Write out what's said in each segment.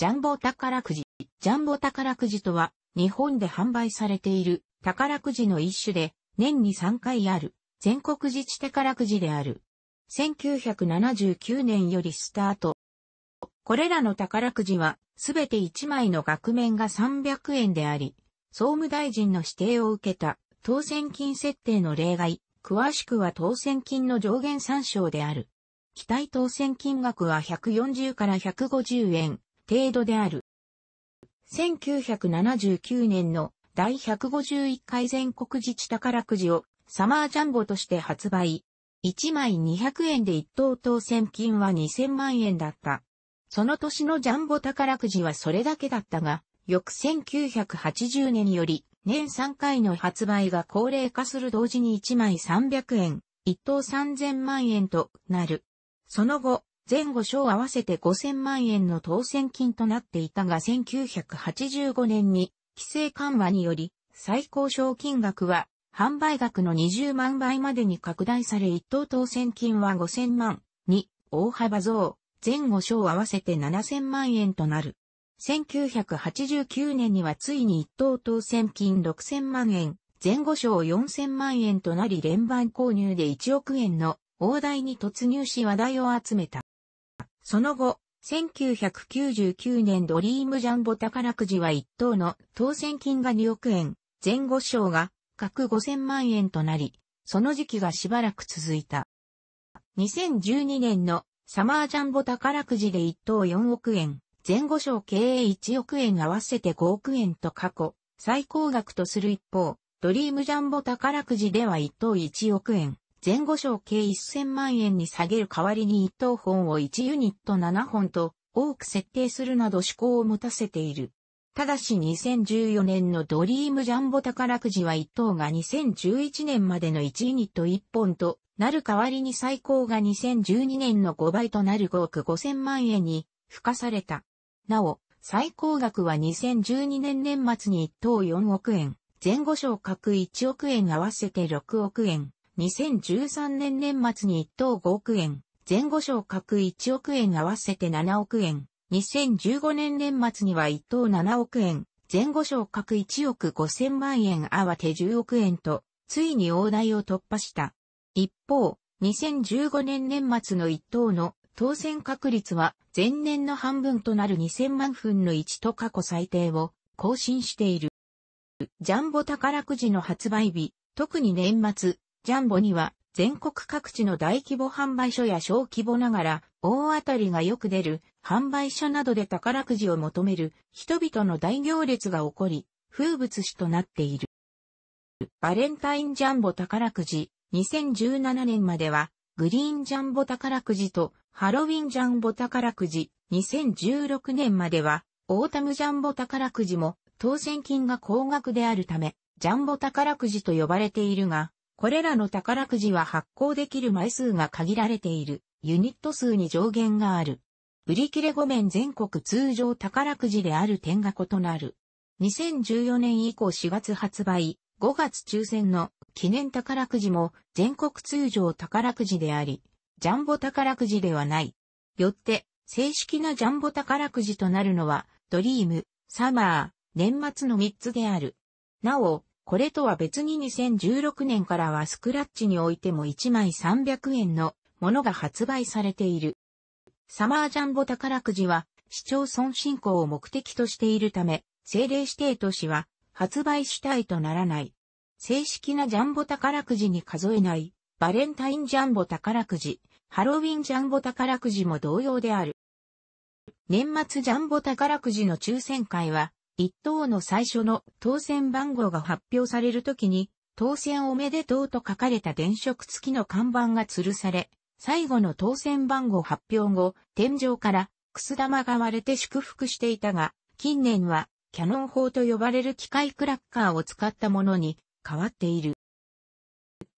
ジャンボ宝くじ。ジャンボ宝くじとは、日本で販売されている宝くじの一種で、年に3回ある、全国自治宝くじである。1979年よりスタート。これらの宝くじは、すべて1枚の額面が300円であり、総務大臣の指定を受けた当選金設定の例外、詳しくは当選金の上限参照である。期待当選金額は140から150円。程度である。1979年の第151回全国自治宝くじをサマージャンボとして発売。1枚200円で1等当選金は2000万円だった。その年のジャンボ宝くじはそれだけだったが、翌1980年より年3回の発売が高齢化する同時に1枚300円、1等3000万円となる。その後、前後賞合わせて5000万円の当選金となっていたが1985年に規制緩和により最高賞金額は販売額の20万倍までに拡大され一等当選金は5000万に大幅増、前後賞合わせて7000万円となる。1989年にはついに一等当選金6000万円、前後賞4000万円となり連番購入で1億円の大台に突入し話題を集めた。その後、1999年ドリームジャンボ宝くじは1等の当選金が2億円、前後賞が各5000万円となり、その時期がしばらく続いた。2012年のサマージャンボ宝くじで1等4億円、前後賞経営1億円合わせて5億円と過去、最高額とする一方、ドリームジャンボ宝くじでは1等1億円、前後賞計1000万円に下げる代わりに1等本を1ユニット7本と多く設定するなど趣向を持たせている。ただし2014年のドリームジャンボ宝くじは1等が2011年までの1ユニット1本となる代わりに最高が2012年の5倍となる5億5000万円に付加された。なお、最高額は2012年年末に1等4億円、前後賞各1億円合わせて6億円。2013年年末に1等5億円、前後賞各1億円合わせて7億円、2015年年末には1等7億円、前後賞各1億5000万円合わて10億円と、ついに大台を突破した。一方、2015年年末の1等の当選確率は前年の半分となる2000万分の1と過去最低を更新している。ジャンボ宝くじの発売日、特に年末、ジャンボには全国各地の大規模販売所や小規模ながら大当たりがよく出る販売所などで宝くじを求める人々の大行列が起こり、風物詩となっている。バレンタインジャンボ宝くじ2017年まではグリーンジャンボ宝くじとハロウィンジャンボ宝くじ2016年まではオータムジャンボ宝くじも当選金が高額であるためジャンボ宝くじと呼ばれているがこれらの宝くじは発行できる枚数が限られている、ユニット数に上限がある。売り切れ後面全国通常宝くじである点が異なる。2014年以降4月発売、5月抽選の記念宝くじも全国通常宝くじであり、ジャンボ宝くじではない。よって、正式なジャンボ宝くじとなるのは、ドリーム、サマー、年末の3つである。なお、これとは別に2016年からはスクラッチにおいても1枚300円のものが発売されている。サマージャンボ宝くじは市町村振興を目的としているため、政令指定都市は発売主体とならない。正式なジャンボ宝くじに数えない、バレンタインジャンボ宝くじ、ハロウィンジャンボ宝くじも同様である。年末ジャンボ宝くじの抽選会は、一等の最初の当選番号が発表されるときに、当選おめでとうと書かれた電飾付きの看板が吊るされ、最後の当選番号発表後、天井からくす玉が割れて祝福していたが、近年はキャノン砲と呼ばれる機械クラッカーを使ったものに変わっている。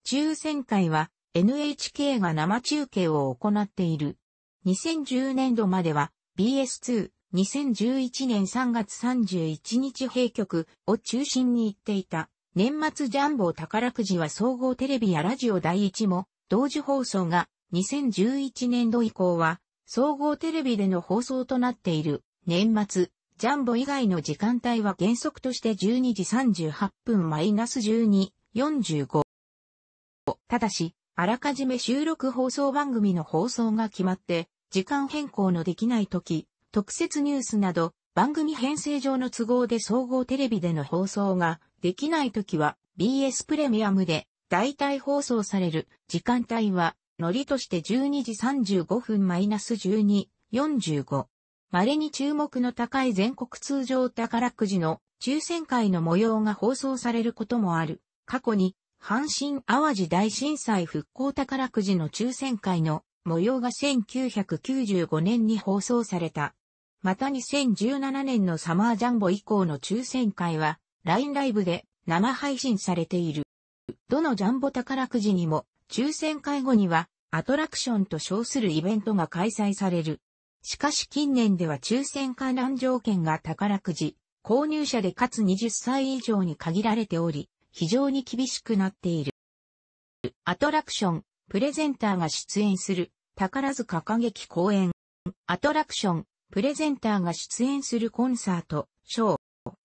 抽選会は NHK が生中継を行っている。2010年度までは BS2、2011年3月31日閉局を中心に言っていた、年末ジャンボ宝くじは総合テレビやラジオ第一も、同時放送が2011年度以降は、総合テレビでの放送となっている、年末、ジャンボ以外の時間帯は原則として12時38分マイナス12、45。ただし、あらかじめ収録放送番組の放送が決まって、時間変更のできない時、特設ニュースなど、番組編成上の都合で総合テレビでの放送ができないときは BS プレミアムで代替放送される時間帯は、のりとして12時35分マイナス12、45。稀に注目の高い全国通常宝くじの抽選会の模様が放送されることもある。過去に、阪神淡路大震災復興宝くじの抽選会の模様が1995年に放送された。また2017年のサマージャンボ以降の抽選会は、LINE ライブで生配信されている。どのジャンボ宝くじにも、抽選会後には、アトラクションと称するイベントが開催される。しかし近年では抽選観覧条件が宝くじ、購入者でかつ20歳以上に限られており、非常に厳しくなっている。アトラクション、プレゼンターが出演する、宝塚歌劇公演、アトラクション、プレゼンターが出演するコンサート、ショー、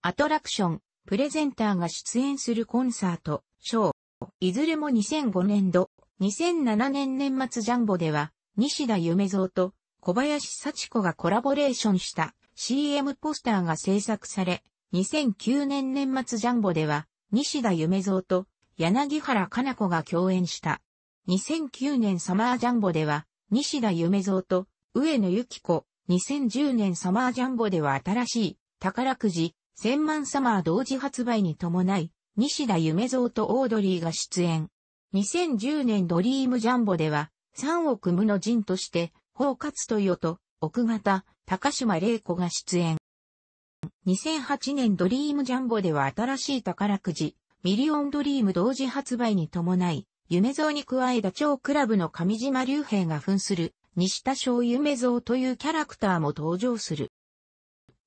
アトラクション、プレゼンターが出演するコンサート、ショー、いずれも2005年度、2007年年末ジャンボでは、西田夢蔵と小林幸子がコラボレーションした CM ポスターが制作され、2009年年末ジャンボでは、西田夢蔵と柳原かな子が共演した。2009年サマージャンボでは、西田夢蔵と上野由紀子、2010年サマージャンボでは新しい宝くじ1000万サマー同時発売に伴い、西田夢蔵とオードリーが出演。2010年ドリームジャンボでは、3億無の陣として、包括豊と、奥方、高島玲子が出演。2008年ドリームジャンボでは新しい宝くじ、ミリオンドリーム同時発売に伴い、夢蔵に加えダチョウブの上島竜兵が扮する西田翔夢蔵というキャラクターも登場する。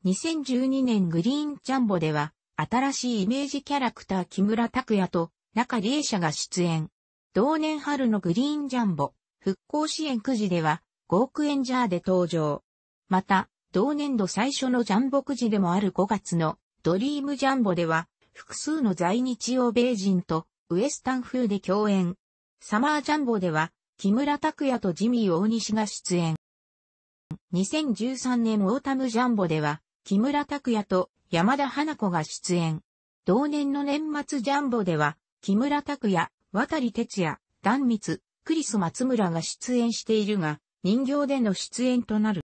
2012年グリーンジャンボでは、新しいイメージキャラクター木村拓也と中理恵社が出演。同年春のグリーンジャンボ、復興支援くじでは、5億円ジャーで登場。また、同年度最初のジャンボくじでもある5月のドリームジャンボでは、複数の在日欧米人とウエスタン風で共演。サマージャンボでは、木村拓哉とジミー大西が出演。2013年オータムジャンボでは、木村拓哉と山田花子が出演。同年の年末ジャンボでは、木村拓哉、渡哲也、壇蜜、クリス松村が出演しているが、人形での出演となる。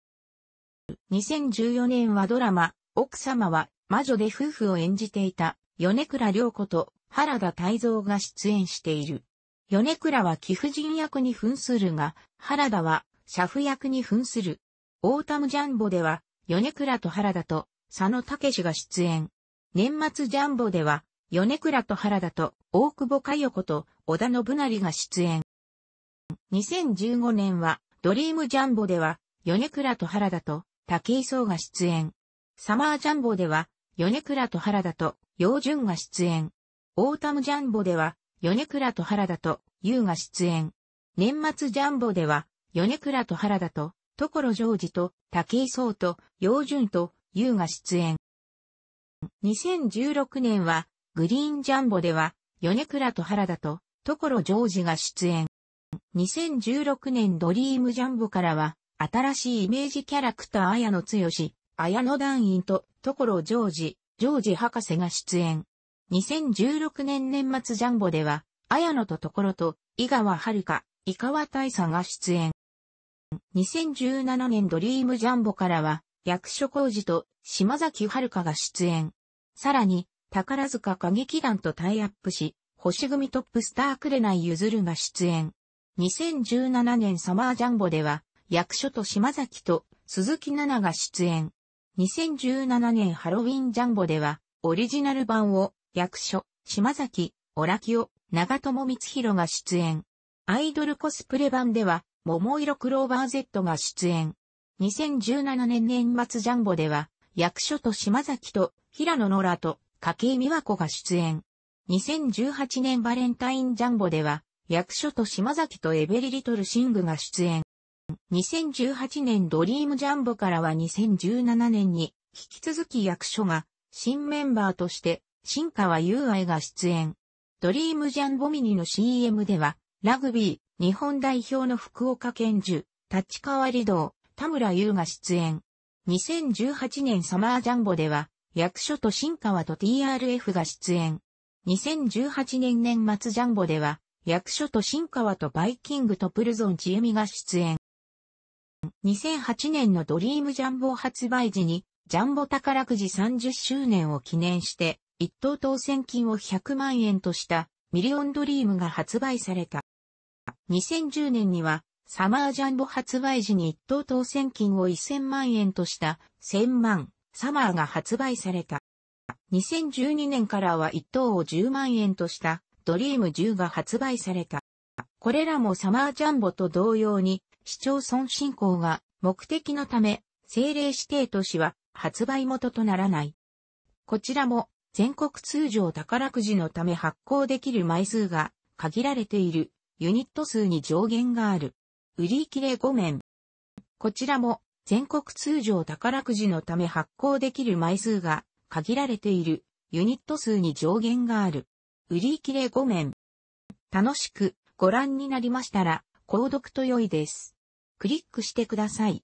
2014年はドラマ、奥様は魔女で夫婦を演じていた米倉涼子と原田泰造が出演している。米倉は貴婦人役に扮するが、原田は、車夫役に扮する。オータムジャンボでは、米倉と原田と、佐野武が出演。年末ジャンボでは、米倉と原田と、大久保佳代子と、織田信成が出演。2015年は、ドリームジャンボでは、米倉と原田と、武井壮が出演。サマージャンボでは、米倉と原田と、洋順が出演。オータムジャンボでは、米倉と原田と、優が出演。年末ジャンボでは、米倉と原田と、所ジョージと、武井壮と、洋潤と、優が出演。2016年は、グリーンジャンボでは、米倉と原田と、所ジョージが出演。2016年ドリームジャンボからは、新しいイメージキャラクター綾野剛、綾野団員と、所ジョージ、ジョージ博士が出演。2016年年末ジャンボでは、綾野と所と、井川遥、井川大佐が出演。2017年ドリームジャンボからは、役所工事と島崎遥が出演。さらに、宝塚歌劇団とタイアップし、星組トップスターイゆずるが出演。2017年サマージャンボでは、役所と島崎と鈴木奈々が出演。2017年ハロウィンジャンボでは、オリジナル版を役所、島崎、オラキオ、長友光弘が出演。アイドルコスプレ版では、桃色クローバー Z が出演。2017年年末ジャンボでは、役所と島崎と、平野ノラと、筧美和子が出演。2018年バレンタインジャンボでは、役所と島崎とエベリリトルシングが出演。2018年ドリームジャンボからは2017年に、引き続き役所が、新メンバーとして、新川優愛が出演。ドリームジャンボミニの CM では、ラグビー、日本代表の福岡県樹、立川里道、田村優が出演。2018年サマージャンボでは、役所と新川と TRF が出演。2018年年末ジャンボでは、役所と新川とバイキングとプルゾンちえみが出演。2008年のドリームジャンボ発売時に、ジャンボ宝くじ30周年を記念して、一等当選金を100万円としたミリオンドリームが発売された。2010年にはサマージャンボ発売時に一等当選金を1000万円とした1000万サマーが発売された。2012年からは一等を10万円としたドリーム10が発売された。これらもサマージャンボと同様に市町村振興が目的のため政令指定都市は発売元とならない。こちらも全国通常宝くじのため発行できる枚数が限られているユニット数に上限がある。売り切れ5面。こちらも全国通常宝くじのため発行できる枚数が限られているユニット数に上限がある。売り切れ5面。楽しくご覧になりましたら、購読と良いです。クリックしてください。